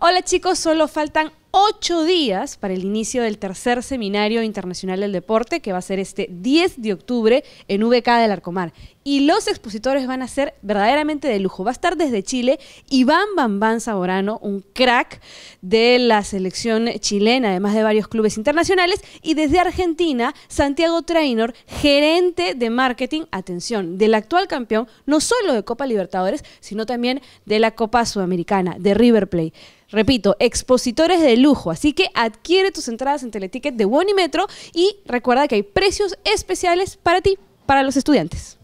Hola chicos, solo faltan ocho días para el inicio del tercer seminario internacional del deporte, que va a ser este 10 de octubre en VK del Arcomar. Y los expositores van a ser verdaderamente de lujo. Va a estar desde Chile Iván Bambán Saborano, un crack de la selección chilena, además de varios clubes internacionales. Y desde Argentina, Santiago Trainor, gerente de marketing, atención, del actual campeón, no solo de Copa Libertadores, sino también de la Copa Sudamericana, de River Play. Repito, expositores de lujo. Así que adquiere tus entradas en Teleticket de Metro, y recuerda que hay precios especiales para ti, para los estudiantes.